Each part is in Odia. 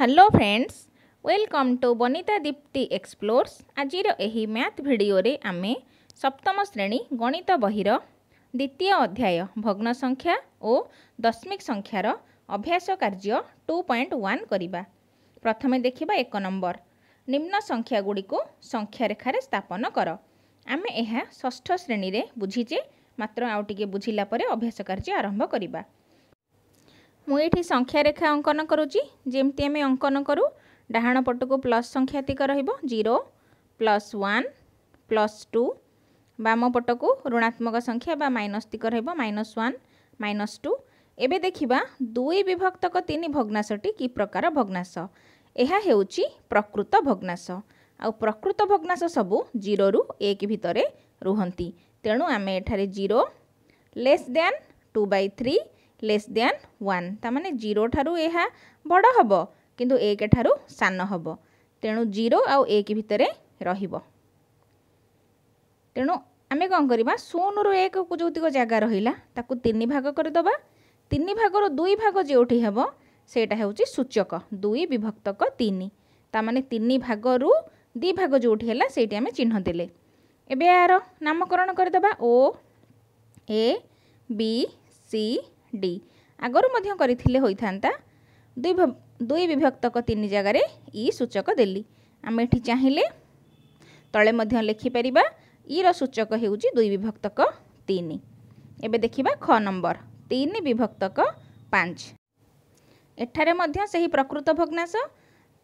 Hello friends welcome to bonita dipati explores आजिर एही मैथ वीडियो रे आमे सप्तम श्रेणी गणित बहीर द्वितीय अध्याय ভগ্না সংখ্যা ও দশমিক সংখ্যাৰ অভ্যাস কাৰ্য 2.1 কৰিব। প্ৰথমে দেখিবা 1 নম্বৰ নিম্ন সংখ্যা গুডিକୁ সংখ্যা ৰেখাৰে স্থাপন কৰ। आमे এহা ষষ্ঠ শ্রেণীৰে বুজিছে মাত্ৰ আউটকে বুজিলা পৰে অভ্যাস কাৰ্য আৰম্ভ কৰিব। ମୁଁ ସଂଖ୍ୟା ରେଖା ଅଙ୍କନ କରୁଛି ଯେମିତି ଆମେ ଅଙ୍କନ କରୁ ଡାହାଣ ପଟକୁ ପ୍ଲସ୍ ସଂଖ୍ୟାତିକ ରହିବ zero plus one plus two ବାମ ପଟକୁ ଋଣାତ୍ମକ ସଂଖ୍ୟା ବା ମାଇନସ୍ ତିକ ରହିବ ମାଇନସ୍ ୱାନ୍ ମାଇନସ୍ ଟୁ ଏବେ ଦେଖିବା ଦୁଇ ବିଭକ୍ତକ ତିନି ଭଗ୍ନାଶଟି କି ପ୍ରକାର ଭଗ୍ନାଶ ଏହା ହେଉଛି ପ୍ରକୃତ ଭଗ୍ନାଶ ଆଉ ପ୍ରକୃତ ଭଗ୍ନାଶ ସବୁ ଜିରୋରୁ ଏକ ଭିତରେ ରୁହନ୍ତି ତେଣୁ ଆମେ ଏଠାରେ zero less than two by three less than one ତା'ମାନେ ଜିରୋ ଠାରୁ ଏହା ବଡ଼ ହେବ କିନ୍ତୁ ଏକ ଠାରୁ ସାନ ହେବ ତେଣୁ ଜିରୋ ଆଉ ଏକ ଭିତରେ ରହିବ ତେଣୁ ଆମେ କ'ଣ କରିବା ଶୂନରୁ ଏକକୁ ଯେଉଁତିକ ଜାଗା ରହିଲା ତାକୁ ତିନି ଭାଗ କରିଦେବା ତିନି ଭାଗରୁ ଦୁଇ ଭାଗ ଯେଉଁଠି ହେବ ସେଇଟା ହେଉଛି ସୂଚକ ଦୁଇ ବିଭକ୍ତକ ତିନି ତା'ମାନେ ତିନି ଭାଗରୁ ଦୁଇ ଭାଗ ଯେଉଁଠି ହେଲା ସେଇଠି ଆମେ ଚିହ୍ନ ଦେଲେ ଏବେ ଏହାର ନାମକରଣ କରିଦେବା ଓ ଏ ବି ସି ଡି ଆଗରୁ ମଧ୍ୟ କରିଥିଲେ ହୋଇଥାନ୍ତା ଦୁଇ ଦୁଇ ବିଭକ୍ତକ ତିନି ଜାଗାରେ ଇ ସୂଚକ ଦେଲି ଆମେ ଏଠି ଚାହିଁଲେ ତଳେ ମଧ୍ୟ ଲେଖିପାରିବା ଇର ସୂଚକ ହେଉଛି ଦୁଇ ବିଭକ୍ତକ ତିନି ଏବେ ଦେଖିବା ଖ ନମ୍ବର ତିନି ବିଭକ୍ତକ ପାଞ୍ଚ ଏଠାରେ ମଧ୍ୟ ସେହି ପ୍ରକୃତ ଭଗ୍ନାଶ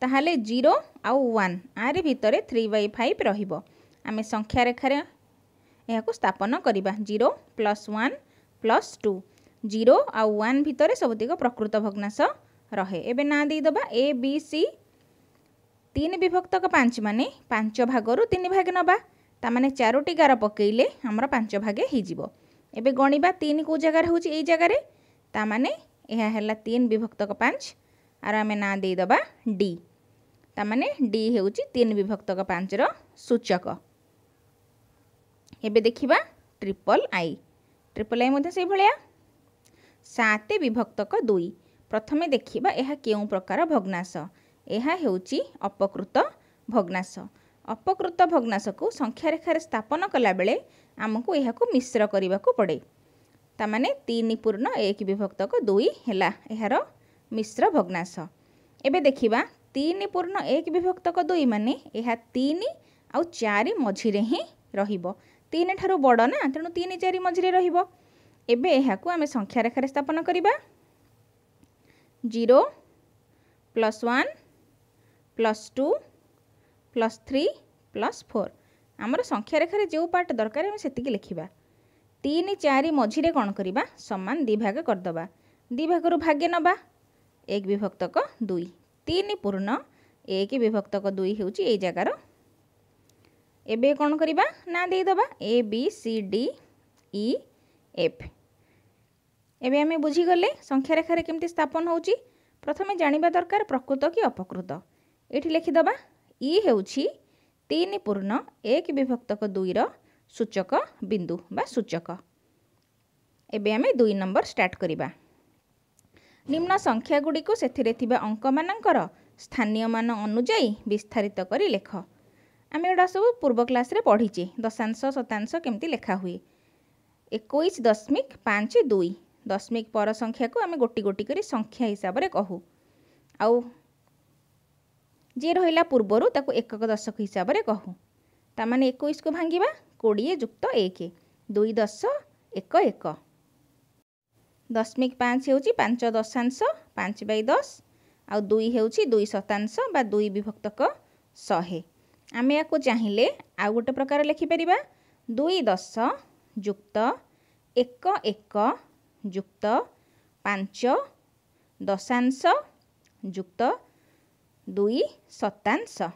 ତାହେଲେ ଜିରୋ ଆଉ ୱାନ୍ ଆରି ଭିତରେ ଥ୍ରୀ ବାଇ ଫାଇଭ୍ ରହିବ ଆମେ ସଂଖ୍ୟା ରେଖାରେ ଏହାକୁ ସ୍ଥାପନ କରିବା zero plus one plus two zero ଆଉ ୱାନ୍ ଭିତରେ ସବୁତିକ ପ୍ରକୃତ ଭଗ୍ନାଂଶ ରହେ ଏବେ ନାଁ ଦେଇଦେବା ଏ ବି ସି ତିନି ବିଭକ୍ତକ ପାଞ୍ଚ ମାନେ ପାଞ୍ଚ ଭାଗରୁ ତିନି ଭାଗ ନେବା ତାମାନେ ଚାରୋଟି ଗାର ପକାଇଲେ ଆମର ପାଞ୍ଚ ଭାଗେ ହୋଇଯିବ ଏବେ ଗଣିବା ତିନି କେଉଁ ଜାଗାରେ ହେଉଛି ଏଇ ଜାଗାରେ ତାମାନେ ଏହା ହେଲା ତିନି ବିଭକ୍ତକ ପାଞ୍ଚ ଆର ଆମେ ନାଁ ଦେଇଦେବା ଡି ତାମାନେ ଡି ହେଉଛି ତିନି ବିଭକ୍ତକ ପାଞ୍ଚର ସୂଚକ ଏବେ ଦେଖିବା ଟ୍ରିପଲ୍ ଆଇ ଟ୍ରିପଲ୍ ଆଇ ମଧ୍ୟ ସେଇଭଳିଆ ସାତ ବିଭକ୍ତକ ଦୁଇ ପ୍ରଥମେ ଦେଖିବା ଏହା କେଉଁ ପ୍ରକାର ଭଗ୍ନାଶ ଏହା ହେଉଛି ଅପକୃତ ଭଗ୍ନାଶ ଅପକୃତ ଭଗ୍ନାଶକୁ ସଂଖ୍ୟାରେଖାରେ ସ୍ଥାପନ କଲାବେଳେ ଆମକୁ ଏହାକୁ ମିଶ୍ର କରିବାକୁ ପଡ଼େ ତାମାନେ ତିନି ପୂର୍ଣ୍ଣ ଏକ ବିଭକ୍ତକ ଦୁଇ ହେଲା ଏହାର ମିଶ୍ର ଭଗ୍ନାଶ ଏବେ ଦେଖିବା ତିନି ପୂର୍ଣ୍ଣ ଏକ ବିଭକ୍ତକ ଦୁଇ ମାନେ ଏହା ତିନି ଆଉ ଚାରି ମଝିରେ ହିଁ ରହିବ ତିନିଠାରୁ ବଡ଼ ନା ତେଣୁ ତିନି ଚାରି ମଝିରେ ରହିବ ଏବେ ଏହାକୁ ଆମେ ସଂଖ୍ୟା ରେଖାରେ ସ୍ଥାପନ କରିବା zero plus one plus two plus three plus four ଆମର ସଂଖ୍ୟା ରେଖାରେ ଯେଉଁ ପାର୍ଟ ଦରକାର ଆମେ ସେତିକି ଲେଖିବା ତିନି ଚାରି ମଝିରେ କ'ଣ କରିବା ସମାନ ଦ୍ୱିଭାଗ କରିଦେବା ଦ୍ୱିଭାଗରୁ ଭାଗ୍ୟ ନେବା ଏକ ବିଭକ୍ତକ ଦୁଇ ତିନି ପୂର୍ଣ୍ଣ ଏକ ବିଭକ୍ତକ ଦୁଇ ହେଉଛି ଏଇ ଜାଗାର ଏବେ କ'ଣ କରିବା ନାଁ ଦେଇଦେବା A B C D E F ଏବେ ଆମେ ବୁଝିଗଲେ ସଂଖ୍ୟାରେଖାରେ କେମିତି ସ୍ଥାପନ ହେଉଛି ପ୍ରଥମେ ଜାଣିବା ଦରକାର ପ୍ରକୃତ କି ଅପକୃତ ଏଠି ଲେଖିଦେବା ଇ ହେଉଛି ତିନି ପୂର୍ଣ୍ଣ ଏକ ବିଭକ୍ତକ ଦୁଇର ସୂଚକ ବିନ୍ଦୁ ବା ସୂଚକ ଏବେ ଆମେ ଦୁଇ ନମ୍ବର ଷ୍ଟାର୍ଟ କରିବା ନିମ୍ନ ସଂଖ୍ୟାଗୁଡ଼ିକୁ ସେଥିରେ ଥିବା ଅଙ୍କମାନଙ୍କର ସ୍ଥାନୀୟମାନ ଅନୁଯାୟୀ ବିସ୍ତାରିତ କରି ଲେଖ ଆମେ ଏଗୁଡ଼ା ସବୁ ପୂର୍ବ କ୍ଲାସ୍ରେ ପଢ଼ିଛେ ଦଶାଂଶ ଶତାଂଶ କେମିତି ଲେଖା ହୁଏ ଏକୋଇଶ ଦଶମିକ ପାଞ୍ଚ ଦୁଇ ଦଶମିକ ପର ସଂଖ୍ୟାକୁ ଆମେ ଗୋଟି ଗୋଟି କରି ସଂଖ୍ୟା ହିସାବରେ କହୁ ଆଉ ଯିଏ ରହିଲା ପୂର୍ବରୁ ତାକୁ ଏକକ ଦଶକ ହିସାବରେ କହୁ ତା ମାନେ ଏକୋଇଶକୁ ଭାଙ୍ଗିବା କୋଡ଼ିଏ ଯୁକ୍ତ ଏକ ଦୁଇ ଦଶ ଏକ ଏକ ଦଶମିକ ପାଞ୍ଚ ହେଉଛି ପାଞ୍ଚ ଦଶାଂଶ ପାଞ୍ଚ ବାଇ ଦଶ ଆଉ ଦୁଇ ହେଉଛି ଦୁଇ ଶତାଂଶ ବା ଦୁଇ ବିଭକ୍ତକ ଶହେ ଆମେ ଏହାକୁ ଚାହିଁଲେ ଆଉ ଗୋଟେ ପ୍ରକାର ଲେଖିପାରିବା ଦୁଇ ଦଶ ଯୁକ୍ତ ଏକ ଏକ ଯୁକ୍ତ ପାଞ୍ଚ ଦଶାଂଶ ଯୁକ୍ତ ଦୁଇ ଶତାଂଶ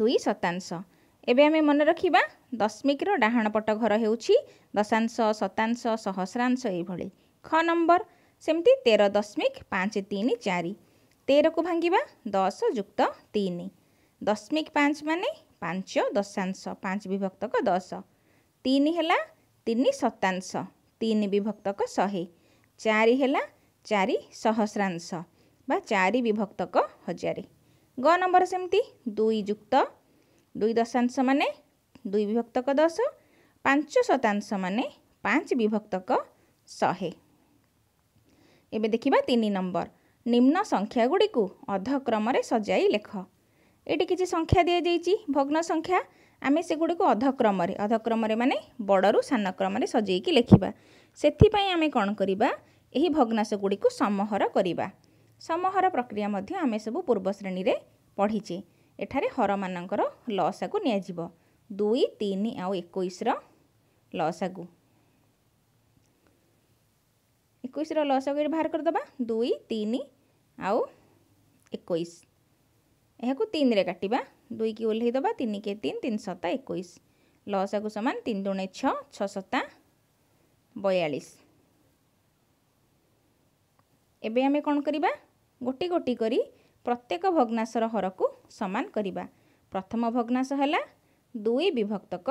ଦୁଇ ଶତାଂଶ ଏବେ ଆମେ ମନେ ରଖିବା ଦଶମିକର ଡାହାଣ ପଟ ଘର ହେଉଛି ଦଶାଂଶ ଶତାଂଶ ସହସ୍ରାଂଶ ଏଇଭଳି ଖ ନମ୍ବର ସେମିତି ତେର ଦଶମିକ ପାଞ୍ଚ ତିନି ଚାରି ତେରକୁ ଭାଙ୍ଗିବା ଦଶ ଯୁକ୍ତ ତିନି ଦଶମିକ ପାଞ୍ଚ ମାନେ ପାଞ୍ଚ ଦଶାଂଶ ପାଞ୍ଚ ବିଭକ୍ତକ ଦଶ ତିନି ହେଲା ତିନି ଶତାଂଶ ତିନି ବିଭକ୍ତକ ଶହେ ଚାରି ହେଲା ଚାରି ସହସ୍ରାଂଶ ବା ଚାରି ବିଭକ୍ତକ ହଜାରେ ଗ ନମ୍ବର ସେମିତି ଦୁଇ ଯୁକ୍ତ ଦୁଇ ଦଶାଂଶ ମାନେ ଦୁଇ ବିଭକ୍ତକ ଦଶ ପାଞ୍ଚ ଶତାଂଶ ମାନେ ପାଞ୍ଚ ବିଭକ୍ତକ ଶହେ ଏବେ ଦେଖିବା ତିନି ନମ୍ବର ନିମ୍ନ ସଂଖ୍ୟାଗୁଡ଼ିକୁ ଅଧକ୍ରମରେ ସଜାଇ ଲେଖ ଏଇଠି କିଛି ସଂଖ୍ୟା ଦିଆଯାଇଛି ଭଗ୍ନ ସଂଖ୍ୟା ଆମେ ସେଗୁଡ଼ିକୁ ଅଧକ୍ରମରେ ଅଧକ୍ରମରେ ମାନେ ବଡ଼ରୁ ସାନ କ୍ରମରେ ସଜେଇକି ଲେଖିବା ସେଥିପାଇଁ ଆମେ କ'ଣ କରିବା ଏହି ଭଗ୍ନାଶଗୁଡ଼ିକୁ ସମହର କରିବା ସମହର ପ୍ରକ୍ରିୟା ମଧ୍ୟ ଆମେ ସବୁ ପୂର୍ବ ଶ୍ରେଣୀରେ ପଢ଼ିଛେ ଏଠାରେ ହରମାନଙ୍କର ଲସାକୁ ନିଆଯିବ ଦୁଇ ତିନି ଆଉ ଏକୋଇଶର ଲସାକୁ ଏକୋଇଶର ଲସାକୁ ଏଠି ବାହାର କରିଦେବା ଦୁଇ ତିନି ଆଉ ଏକୋଇଶ ଏହାକୁ ତିନିରେ କାଟିବା ଦୁଇକି ଓହ୍ଲେଇ ଦେବା ତିନି କେ ତିନି ତିନି ସତା ଏକୋଇଶ ଲସାକୁ ସମାନ ତିନି ଦୁଣେ ଛଅ ଛଅ ସତା ବୟାଳିଶ ଏବେ ଆମେ କ'ଣ କରିବା ଗୋଟି ଗୋଟି କରି ପ୍ରତ୍ୟେକ ଭଗ୍ନାଶର ହରକୁ ସମାନ କରିବା ପ୍ରଥମ ଭଗ୍ନାଶ ହେଲା ଦୁଇ ବିଭକ୍ତକ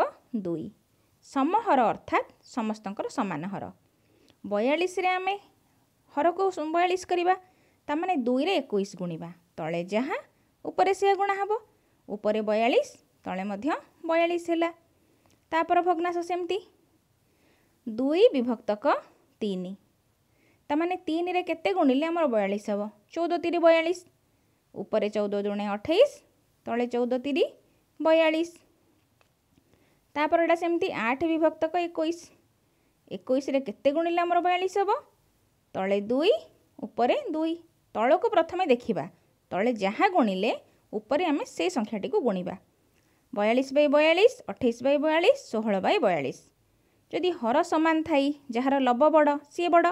ଦୁଇ ସମହର ଅର୍ଥାତ୍ ସମସ୍ତଙ୍କର ସମାନ ହର ବୟାଳିଶରେ ଆମେ ହରକୁ ବୟାଳିଶ କରିବା ତା'ମାନେ ଦୁଇରେ ଏକୋଇଶ ଗୁଣିବା ତଳେ ଯାହା উপরে ସିଏ ଗୁଣା ହେବ ଉପରେ ବୟାଳିଶ ତଳେ ମଧ୍ୟ ବୟାଳିଶ ହେଲା ତାପର ଭଗ୍ନାଶ ସେମିତି ଦୁଇ ବିଭକ୍ତକ ତିନି ତାମାନେ ତିନିରେ କେତେ ଗୁଣିଲେ ଆମର ବୟାଳିଶ ହେବ ଚଉଦ ତିରି ବୟାଳିଶ ଉପରେ ଚଉଦ ଜଣେ ଅଠେଇଶ ତଳେ ଚଉଦ ତିରି ବୟାଳିଶ ତାପରେ ଏଇଟା ସେମିତି ଆଠ ବିଭକ୍ତକ ଏକୋଇଶ ଏକୋଇଶରେ କେତେ ଗୁଣିଲେ ଆମର ବୟାଳିଶ ହେବ ତଳେ ଦୁଇ ଉପରେ ଦୁଇ ତଳକୁ ପ୍ରଥମେ ଦେଖିବା ତଳେ ଯାହା ଗୁଣିଲେ ଉପରେ ଆମେ ସେ ସଂଖ୍ୟାଟିକୁ ଗୁଣିବା ବୟାଳିଶ ବାଇ ବୟାଳିଶ ଅଠେଇଶ ବାଇ ବୟାଳିଶ ଷୋହଳ ବାଇ ବୟାଳିଶ ଯଦି ହର ସମାନ ଥାଇ ଯାହାର ଲବ ବଡ଼ ସିଏ ବଡ଼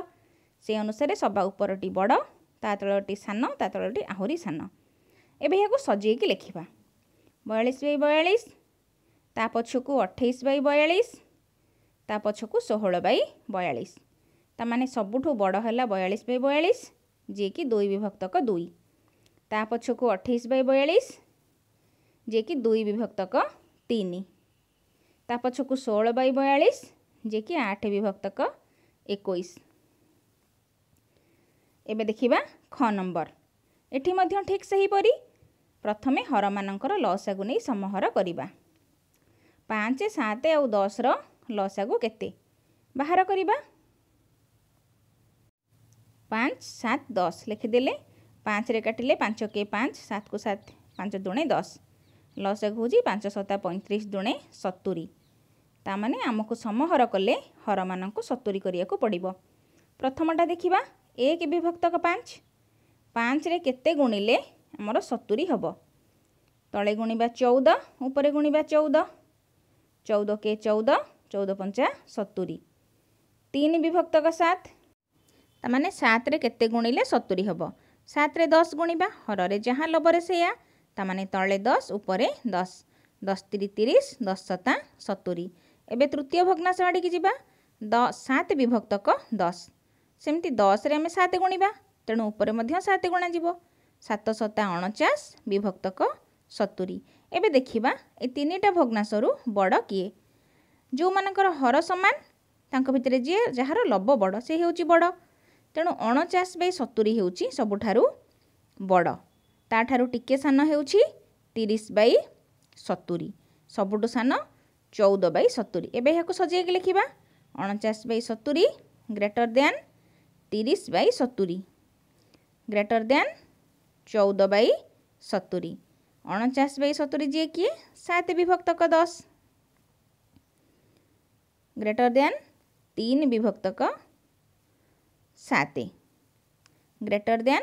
ସେ ଅନୁସାରେ ସବା ଉପରଟି ବଡ଼ ତା ତଳଟି ସାନ ତା ତଳଟି ଆହୁରି ସାନ ଏବେ ଏହାକୁ ସଜେଇକି ଲେଖିବା ବୟାଳିଶ ବାଇ ବୟାଳିଶ ତା ପଛକୁ ଅଠେଇଶ ବାଇ ବୟାଳିଶ ତା ପଛକୁ ଷୋହଳ ବାଇ ବୟାଳିଶ ତା ମାନେ ସବୁଠୁ ବଡ଼ ହେଲା ବୟାଳିଶ ବାଇ ବୟାଳିଶ ଯିଏକି ଦୁଇ ବିଭକ୍ତକ ଦୁଇ ତା ପଛକୁ ଅଠେଇଶ ବାଇ ବୟାଳିଶ ଯିଏକି ଦୁଇ ବିଭକ୍ତକ ତିନି ତା ପଛକୁ ଷୋହଳ ବାଇ ବୟାଳିଶ ଯିଏକି ଆଠ ବିଭକ୍ତକ ଏକୋଇଶ ଏବେ ଦେଖିବା ଖ ନମ୍ବର ଏଠି ମଧ୍ୟ ଠିକ୍ ସେହିପରି ପ୍ରଥମେ ହରମାନଙ୍କର ଲସାକୁ ନେଇ ସମହର କରିବା ପାଞ୍ଚ ସାତ ଆଉ ଦଶର ଲସାକୁ କେତେ ବାହାର କରିବା ପାଞ୍ଚ ସାତ ଦଶ ଲେଖିଦେଲେ ପାଞ୍ଚରେ କାଟିଲେ ପାଞ୍ଚ କେ ପାଞ୍ଚ ସାତକୁ ସାତ ପାଞ୍ଚ ଦୁଣେ ଦଶ ଲସକୁ ହେଉଛି ପାଞ୍ଚ ସତା ପଇଁତିରିଶ ଦୁଣେ ସତୁରି ତାମାନେ ଆମକୁ ସମହର କଲେ ହରମାନଙ୍କୁ ସତୁରି କରିବାକୁ ପଡ଼ିବ ପ୍ରଥମଟା ଦେଖିବା ଏକ ବିଭକ୍ତ ପାଞ୍ଚ ପାଞ୍ଚରେ କେତେ ଗୁଣିଲେ ଆମର ସତୁରି ହେବ ତଳେ ଗୁଣିବା ଚଉଦ ଉପରେ ଗୁଣିବା ଚଉଦ ଚଉଦ କେ ଚଉଦ ଚଉଦ ପଞ୍ଚା ସତୁରି ତିନି ବିଭକ୍ତକ ସାତ ତାମାନେ ସାତରେ କେତେ ଗୁଣିଲେ ସତୁରି ହେବ ସାତରେ ଦଶ ଗୁଣିବା ହରରେ ଯାହା ଲୋଭରେ ସେଇଆ ତା ମାନେ ତଳେ ଦଶ ଉପରେ ଦଶ ଦଶ ତିରିଶ ତିରିଶ ଦଶ ସତା ସତୁରି ଏବେ ତୃତୀୟ ଭଗ୍ନାଶ ଆଡ଼ିକି ଯିବା ଦ ସାତ ବିଭକ୍ତକ ଦଶ ସେମିତି ଦଶରେ ଆମେ ସାତ ଗୁଣିବା ତେଣୁ ଉପରେ ମଧ୍ୟ ସାତ ଗୁଣାଯିବ ସାତ ସତା ଅଣଚାଶ ବିଭକ୍ତକ ସତୁରି ଏବେ ଦେଖିବା ଏ ତିନିଟା ଭଗ୍ନାଶରୁ ବଡ଼ କିଏ ଯେଉଁମାନଙ୍କର ହର ସମାନ ତାଙ୍କ ଭିତରେ ଯିଏ ଯାହାର ଲବ ବଡ଼ ସେ ହେଉଛି ବଡ଼ ତେଣୁ ଅଣଚାଶ ବାଇ ସତୁରି ହେଉଛି ସବୁଠାରୁ ବଡ଼ ତାଠାରୁ ଟିକେ ସାନ ହେଉଛି ତିରିଶ ବାଇ ସତୁରି ସବୁଠୁ ସାନ ଚଉଦ ବାଇ ସତୁରି ଏବେ ଏହାକୁ ସଜେଇକି ଲେଖିବା ଅଣଚାଶ ବାଇ ସତୁରି ଗ୍ରେଟର ଦେନ୍ ତିରିଶ ବାଇ ସତୁରି ଗ୍ରେଟର ଦେନ୍ ଚଉଦ ବାଇ ସତୁରି ଅଣଚାଶ ବାଇ ସତୁରି ଯିଏ କିଏ ସାତ ବିଭକ୍ତକ ଦଶ ଗ୍ରେଟର ଦେନ୍ ତିନି ବିଭକ୍ତକ सात ग्रेटर देन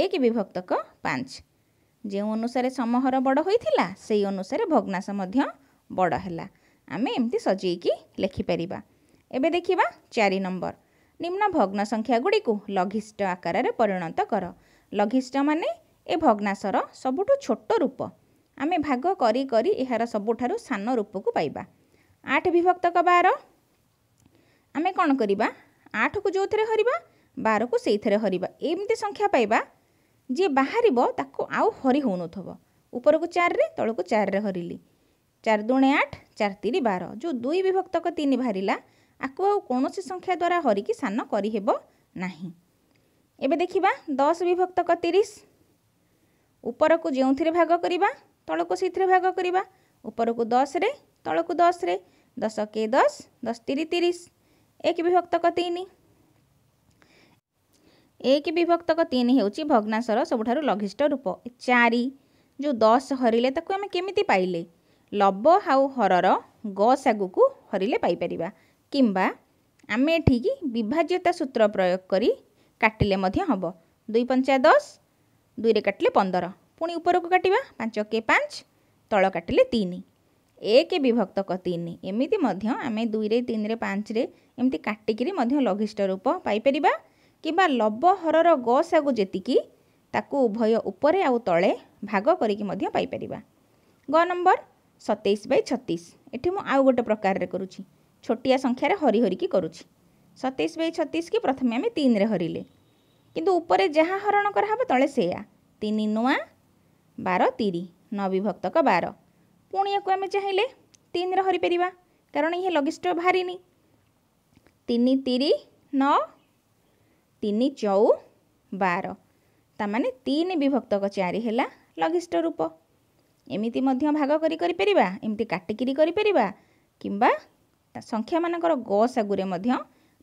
एक विभक्तक पांच जो अनुसार समहर बड़ होता से अनुसार भग्नाश बड़ है आम एम सजी लिखिपर एवं देखा चारि नंबर निम्न भग्न संख्या गुड़ी लघिष्ट आकार में पिणत कर लघिष्ट मान ए भग्नाशर सबुठ छोट रूप आम भाग कर सबुठ सान रूप को पाइबा आठ विभक्त कबार आम कौन करवा ଆଠକୁ ଯେଉଁଥିରେ ହରିବା ବାରକୁ ସେଇଥିରେ ହରିବା ଏମିତି ସଂଖ୍ୟା ପାଇବା ଯିଏ ବାହାରିବ ତାକୁ ଆଉ ହରି ହେଉନଥିବ ଉପରକୁ ଚାରିରେ ତଳକୁ ଚାରିରେ ହରିଲି ଚାରି ଦୁଣେ ଆଠ ଚାରି ତିନି ବାର ଯେଉଁ ଦୁଇ ବିଭକ୍ତକ ତିନି ବାହାରିଲା ଆକୁ ଆଉ କୌଣସି ସଂଖ୍ୟା ଦ୍ୱାରା ହରିକି ସାନ କରିହେବ ନାହିଁ ଏବେ ଦେଖିବା ଦଶ ବିଭକ୍ତକ ତିରିଶ ଉପରକୁ ଯେଉଁଥିରେ ଭାଗ କରିବା ତଳକୁ ସେଇଥିରେ ଭାଗ କରିବା ଉପରକୁ ଦଶରେ ତଳକୁ ଦଶରେ ଦଶ କେ ଦଶ ଦଶ ତିରି ତିରିଶ एक विभक्त तीन एक विभक्त तीन हूँ भग्नाशर सब लघिष्ठ रूप चारि जो दस हरिले आम कमी पाइले लब हाउ हर गु को हरिले पाइपर कि आम एठिक विभाज्यता सूत्र प्रयोग कर काटिले हम दुई पंचा दस दुई काटिले पंदर पुणी उपरको काटा पांच के पांच तल काटिले तीन ଏକ ବିଭକ୍ତକ ତିନି ଏମିତି ମଧ୍ୟ ଆମେ ଦୁଇରେ ତିନିରେ ପାଞ୍ଚରେ ଏମିତି କାଟିକିରି ମଧ୍ୟ ଲଘିଷ୍ଠ ରୂପ ପାଇପାରିବା କିମ୍ବା ଲବହରର ଗସାଗୁ ଯେତିକି ତାକୁ ଉଭୟ ଉପରେ ଆଉ ତଳେ ଭାଗ କରିକି ମଧ୍ୟ ପାଇପାରିବା ଗ ନମ୍ବର ସତେଇଶ ବାଇ ଛତିଶ ଏଠି ମୁଁ ଆଉ ଗୋଟେ ପ୍ରକାରରେ କରୁଛି ଛୋଟିଆ ସଂଖ୍ୟାରେ ହରିହରିକି କରୁଛି ସତେଇଶ ବାଇ ଛତିଶକି ପ୍ରଥମେ ଆମେ ତିନିରେ ହରିଲେ କିନ୍ତୁ ଉପରେ ଯାହା ହରଣ କରାହେବ ତଳେ ସେଇଆ ତିନି ନୂଆ ବାର ତିରି ନଅ ବିଭକ୍ତକ ବାର ପୁଣି ୟାକୁ ଆମେ ଚାହିଁଲେ ତିନିରେ ହରିପାରିବା କାରଣ ଇଏ ଲଘିଷ୍ଠ ବାହାରିନି ତିନି ତିରି ନଅ ତିନି ଚଉ ବାର ତାମାନେ ତିନି ବିଭକ୍ତକ ଚାରି ହେଲା ଲଘିଷ୍ଠ ରୂପ ଏମିତି ମଧ୍ୟ ଭାଗ କରି କରିପାରିବା ଏମିତି କାଟିକିରି କରିପାରିବା କିମ୍ବା ସଂଖ୍ୟାମାନଙ୍କର ଗ ସାଗୁରେ ମଧ୍ୟ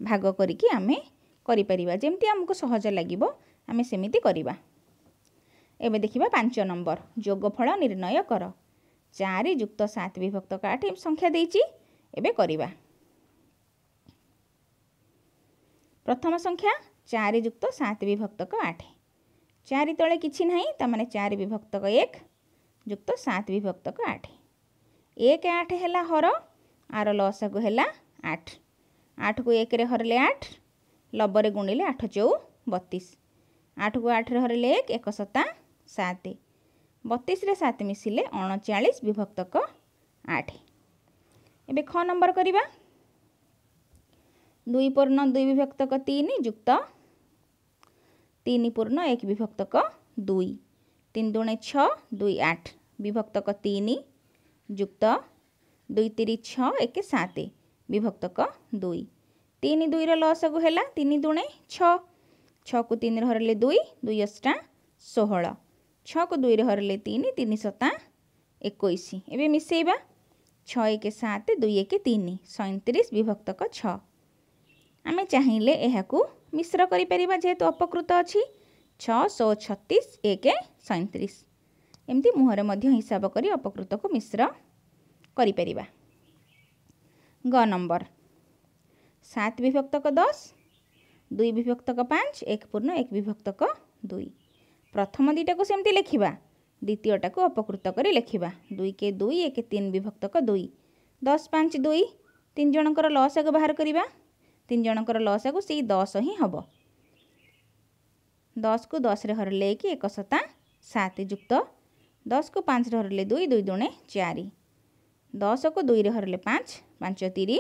ଭାଗ କରିକି ଆମେ କରିପାରିବା ଯେମିତି ଆମକୁ ସହଜ ଲାଗିବ ଆମେ ସେମିତି କରିବା ଏବେ ଦେଖିବା ପାଞ୍ଚ ନମ୍ବର ଯୋଗଫଳ ନିର୍ଣ୍ଣୟ କର ଚାରି ଯୁକ୍ତ ସାତ ବିଭକ୍ତ କାଠି ସଂଖ୍ୟା ଦେଇଛି ଏବେ କରିବା ପ୍ରଥମ ସଂଖ୍ୟା ଚାରି ଯୁକ୍ତ ସାତ ବିଭକ୍ତକ ଆଠ ଚାରି ତଳେ କିଛି ନାହିଁ ତାମାନେ ଚାରି ବିଭକ୍ତକ ଏକ ଯୁକ୍ତ ସାତ ବିଭକ୍ତକ ଆଠ ଏକ ଆଠ ହେଲା ହର ଆର ଲସାକୁ ହେଲା ଆଠ ଆଠକୁ ଏକରେ ହରିଲେ ଆଠ ଲବରେ ଗୁଣିଲେ ଆଠ ଚଉ ବତିଶ ଆଠକୁ ଆଠରେ ହରିଲେ ଏକ ଏକ ସତା ସାତ ବତିଶରେ ସାତ ମିଶିଲେ ଅଣଚାଳିଶ ବିଭକ୍ତକ ଆଠ ଏବେ ଖ ନମ୍ବର କରିବା ଦୁଇ ପୂର୍ଣ୍ଣ ଦୁଇ ବିଭକ୍ତକ ତିନି ଯୁକ୍ତ ତିନି ପୂର୍ଣ୍ଣ ଏକ ବିଭକ୍ତକ ଦୁଇ ତିନି ଦୁଣେ ଛଅ ଦୁଇ ଆଠ ବିଭକ୍ତକ ତିନି ଯୁକ୍ତ ଦୁଇ ତିରି ଛଅ ଏକ ସାତ ବିଭକ୍ତକ ଦୁଇ ତିନି ଦୁଇର ଲସକୁ ହେଲା ତିନି ଦୁଣେ ଛଅ ଛଅକୁ ତିନିରେ ହରିଲେ ଦୁଇ ଦୁଇ ଅଷ୍ଟା ଷୋହଳ ଛଅକୁ ଦୁଇରେ ହରେଇଲେ ତିନି ତିନି ଶତା ଏକୋଇଶ ଏବେ ମିଶାଇବା ଛଅ ଏକ ସାତ ଦୁଇ ଏକ ତିନି ସଇଁତିରିଶ ବିଭକ୍ତକ ଛଅ ଆମେ ଚାହିଁଲେ ଏହାକୁ ମିଶ୍ର କରିପାରିବା ଯେହେତୁ ଅପକୃତ ଅଛି ଛଅ ଶହ ଛତିଶ ଏକ ସଇଁତିରିଶ ଏମିତି ମୁହଁରେ ମଧ୍ୟ ହିସାବ କରି ଅପକୃତକୁ ମିଶ୍ର କରିପାରିବା ଗ ନମ୍ବର ସାତ ବିଭକ୍ତକ ଦଶ ଦୁଇ ବିଭକ୍ତକ ପାଞ୍ଚ ଏକ ପୂର୍ଣ୍ଣ ଏକ ବିଭକ୍ତକ ଦୁଇ प्रथम दुटा को सेमती लिखा द्वितीयटा को अपकृत कर लिखा दुई के दुई एक तीन विभक्त दुई दस पाँच दुई तीन जन लसा को बाहर करवा तीन जन लसा को से दस ही हम दस कु दस रे हरले कि एक सता सात युक्त दस कु पाँच हरले दुई दुई दुणे चार दस को दुई हरले पाँच पांच तीर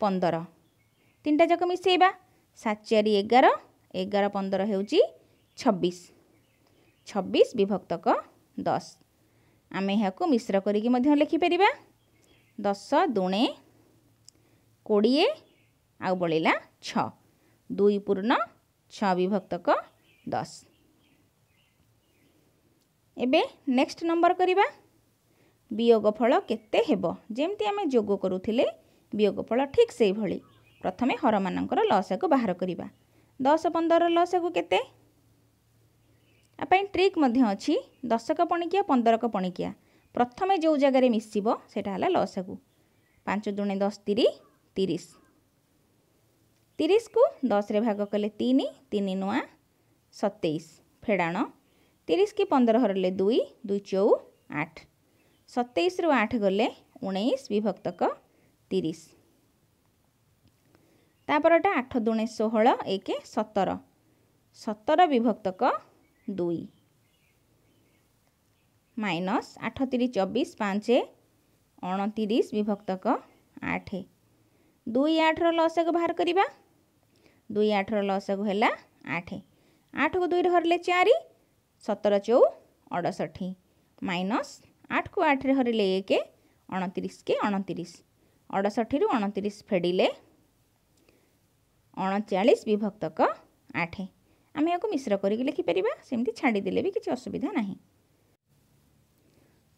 पंदर तीन टा जाक मिसेवा सात चार एगार एगार पंदर हो छबिश ଛବିଶ ବିଭକ୍ତକ ଦଶ ଆମେ ଏହାକୁ ମିଶ୍ର କରିକି ମଧ୍ୟ ଲେଖିପାରିବା ଦଶ ଦୁଣେ କୋଡ଼ିଏ ଆଉ ବଳିଲା ଛଅ ଦୁଇ ପୂର୍ଣ୍ଣ ଛଅ ବିଭକ୍ତକ ଦଶ ଏବେ ନେକ୍ସଟ ନମ୍ବର କରିବା ବିୟୋଗଫଳ କେତେ ହେବ ଯେମିତି ଆମେ ଯୋଗ କରୁଥିଲେ ବିୟୋଗଫଳ ଠିକ୍ ସେଇଭଳି ପ୍ରଥମେ ହରମାନଙ୍କର ଲସାକୁ ବାହାର କରିବା ଦଶ ପନ୍ଦର ଲସାକୁ କେତେ ଏପାଇଁ ଟ୍ରିକ୍ ମଧ୍ୟ ଅଛି ଦଶକ ପଣିକିଆ ପନ୍ଦରକ ପଣିକିଆ ପ୍ରଥମେ ଯେଉଁ ଜାଗାରେ ମିଶିବ ସେଇଟା ହେଲା ଲସାଗୁ ପାଞ୍ଚ ଦୁଣେ ଦଶ ତିରି ତିରିଶ ତିରିଶକୁ ଦଶରେ ଭାଗ କଲେ ତିନି ତିନି ନୂଆ ସତେଇଶ ଫେଡ଼ାଣ ତିରିଶ କି ପନ୍ଦର ହରଲେ ଦୁଇ ଦୁଇ ଚଉ ଆଠ ସତେଇଶରୁ ଆଠ ଗଲେ ଉଣେଇଶ ବିଭକ୍ତକ ତିରିଶ ତାପରଟା ଆଠ ଦୁଣେ ଷୋହଳ ଏକ ସତର ସତର ବିଭକ୍ତକ दुई माइनस आठ तीस चबीस पाँच अणतीस विभक्तक आठ दुई आठ रसक बाहर करवा दुई आठ रसक है आठ आठ को दुई हरले चारि सतर चौ अड़ष्टि माइनस आठ को आठ हरले एक अणतीस के अणतीस अड़ष्टि अणतीस फेड़िले अणचा विभक्तक आठ ଆମେ ଏହାକୁ ମିଶ୍ର କରିକି ଲେଖିପାରିବା ସେମିତି ଛାଡ଼ିଦେଲେ ବି କିଛି ଅସୁବିଧା ନାହିଁ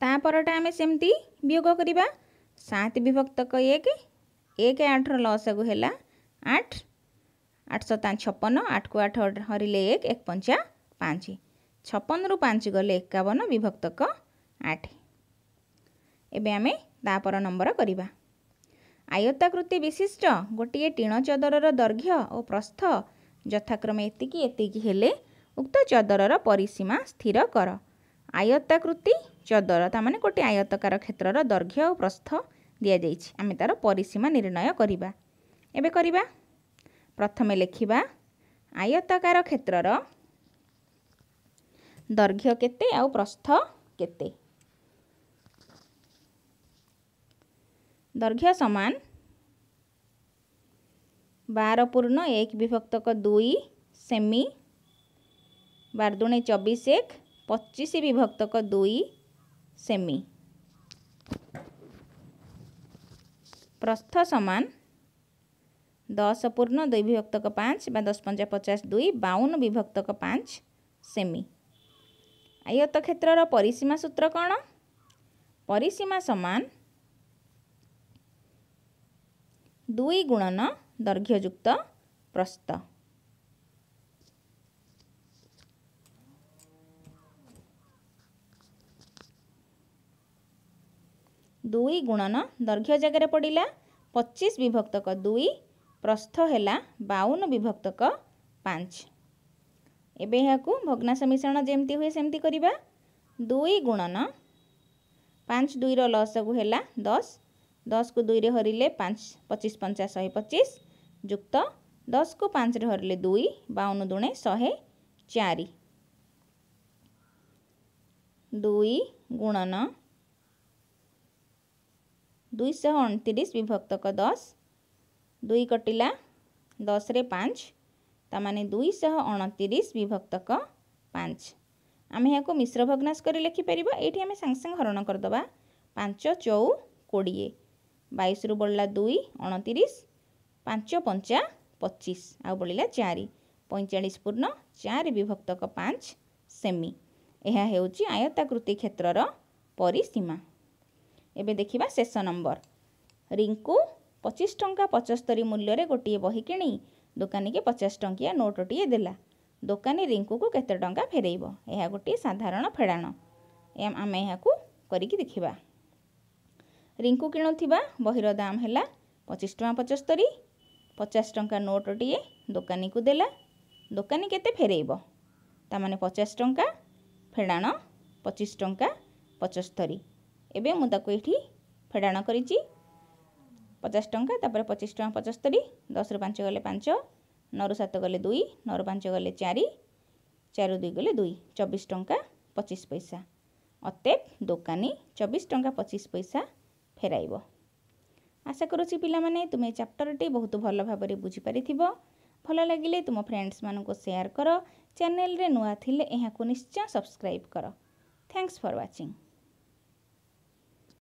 ତା'ପରଟା ଆମେ ସେମିତି ବିୟୋଗ କରିବା ସାତ ବିଭକ୍ତ କ ଏକ ଏକ ଆଠର ଲସକୁ ହେଲା ଆଠ ଆଠଶହ ତା ଛପନ ଆଠକୁ ଆଠ ହରିଲେ ଏକ ଏକ ପଞ୍ଚା ପାଞ୍ଚ ଛପନରୁ ପାଞ୍ଚ ଗଲେ ଏକାବନ ବିଭକ୍ତ କ ଆଠ ଏବେ ଆମେ ତା'ପର ନମ୍ବର କରିବା ଆୟତ୍ତାକୃତି ବିଶିଷ୍ଟ ଗୋଟିଏ ଟିଣ ଚଦରର ଦୈର୍ଘ୍ୟ ଓ ପ୍ରସ୍ଥ ଯଥାକ୍ରମେ ଏତିକି ଏତିକି ହେଲେ ଉକ୍ତ ଚଦରର ପରିସୀମା ସ୍ଥିର କର ଆୟତାକୃତି ଚଦର ତାମାନେ ଗୋଟିଏ ଆୟତକାର କ୍ଷେତ୍ରର ଦୈର୍ଘ୍ୟ ଓ ପ୍ରସ୍ଥ ଦିଆଯାଇଛି ଆମେ ତା'ର ପରିସୀମା ନିର୍ଣ୍ଣୟ କରିବା ଏବେ କରିବା ପ୍ରଥମେ ଲେଖିବା ଆୟତାକାର କ୍ଷେତ୍ରର ଦୈର୍ଘ୍ୟ କେତେ ଆଉ ପ୍ରସ୍ଥ କେତେ ଦୈର୍ଘ୍ୟ ସମାନ ବାର ପୂର୍ଣ୍ଣ ଏକ ବିଭକ୍ତକ ଦୁଇ ସେମି ବାରଦୁଣେ ଚବିଶ ଏକ ପଚିଶ ବିଭକ୍ତକ ଦୁଇ ସେମି ପ୍ରସ୍ଥ ସମାନ ଦଶ ପୂର୍ଣ୍ଣ ଦୁଇ ବିଭକ୍ତକ ପାଞ୍ଚ ବା ଦଶ ପଞ୍ଚା ପଚାଶ ଦୁଇ ବାଉନ ବିଭକ୍ତକ ପାଞ୍ଚ ସେମି ଆୟତ କ୍ଷେତ୍ରର ପରିସୀମା ସୂତ୍ର କ'ଣ ପରିସୀମା ସମାନ ଦୁଇ ଗୁଣନ ଦୈର୍ଘ୍ୟଯୁକ୍ତ ପ୍ରସ୍ତ ଦୁଇ ଗୁଣନ ଦୈର୍ଘ୍ୟ ଜାଗାରେ ପଡ଼ିଲା ପଚିଶ ବିଭକ୍ତକ ଦୁଇ ପ୍ରସ୍ଥ ହେଲା ବାଉନ ବିଭକ୍ତକ ପାଞ୍ଚ ଏବେ ଏହାକୁ ଭଗ୍ନାଶ ମିଶ୍ରଣ ଯେମିତି ହୁଏ ସେମିତି କରିବା ଦୁଇ ଗୁଣନ ପାଞ୍ଚ ଦୁଇର ଲସକୁ ହେଲା ଦଶ ଦଶକୁ ଦୁଇରେ ହରିଲେ ପାଞ୍ଚ ପଚିଶ ପଞ୍ଚା ଶହେ ପଚିଶ जुक्त दस को पाँच हरले दुई बावन दुणे शहे चार दुई गुणन दुईश अणतीस विभक्त क दस दुई कटिला दस रे पाँच तमाने दुईश अणतीस विभक्त क पाँच आम यहाँ मिश्र भग्नाश कर लिखिपर ये आम सांगे हरण करदे पांच चौ कोड़े बैस रु बढ़ला दुई अणतीस ପାଞ୍ଚ ପଞ୍ଚା ପଚିଶ ଆଉ ବଳିଲା ଚାରି ପଇଁଚାଳିଶ ପୂର୍ଣ୍ଣ ଚାରି ବିଭକ୍ତକ ପାଞ୍ଚ ସେମି ଏହା ହେଉଛି ଆୟତାକୃତି କ୍ଷେତ୍ରର ପରିସୀମା ଏବେ ଦେଖିବା ଶେଷ ନମ୍ବର ରିଙ୍କୁ ପଚିଶ ଟଙ୍କା ପଚସ୍ତରୀ ମୂଲ୍ୟରେ ଗୋଟିଏ ବହି କିଣି ଦୋକାନୀକି ପଚାଶ ଟଙ୍କିଆ ନୋଟଟିଏ ଦେଲା ଦୋକାନୀ ରିଙ୍କୁକୁ କେତେ ଟଙ୍କା ଫେରାଇବ ଏହା ଗୋଟିଏ ସାଧାରଣ ଫେଡ଼ାଣ ଆମେ ଏହାକୁ କରିକି ଦେଖିବା ରିଙ୍କୁ କିଣୁଥିବା ବହିର ଦାମ୍ ହେଲା ପଚିଶ ଟଙ୍କା ପଚସ୍ତରୀ ପଚାଶ ଟଙ୍କା ନୋଟ୍ଟିଏ ଦୋକାନୀକୁ ଦେଲା ଦୋକାନୀ କେତେ ଫେରାଇବ ତାମାନେ ପଚାଶ ଟଙ୍କା ଫେଡ଼ାଣ ପଚିଶ ଟଙ୍କା ପଞ୍ଚସ୍ତରୀ ଏବେ ମୁଁ ତାକୁ ଏଇଠି ଫେଡ଼ାଣ କରିଛି ପଚାଶ ଟଙ୍କା ତାପରେ ପଚିଶ ଟଙ୍କା ପଞ୍ଚସ୍ତରୀ ଦଶରୁ ପାଞ୍ଚ ଗଲେ ପାଞ୍ଚ ନଅରୁ ସାତ ଗଲେ ଦୁଇ ନଅରୁ ପାଞ୍ଚ ଗଲେ ଚାରି ଚାରିରୁ ଦୁଇ ଗଲେ ଦୁଇ ଚବିଶ ଟଙ୍କା ପଚିଶ ପଇସା ଅତେବ ଦୋକାନୀ ଚବିଶ ଟଙ୍କା ପଚିଶ ପଇସା ଫେରାଇବ ଆଶା କରୁଛି ପିଲାମାନେ ତୁମେ ଏ ଚାପ୍ଟରଟି ବହୁତ ଭଲ ଭାବରେ ବୁଝିପାରିଥିବ ଭଲ ଲାଗିଲେ ତୁମ ଫ୍ରେଣ୍ଡସ୍ମାନଙ୍କୁ ସେୟାର କର ଚ୍ୟାନେଲରେ ନୂଆ ଥିଲେ ଏହାକୁ ନିଶ୍ଚୟ ସବସ୍କ୍ରାଇବ୍ କର ଥ୍ୟାଙ୍କ୍ସ ଫର୍ ୱାଚିଂ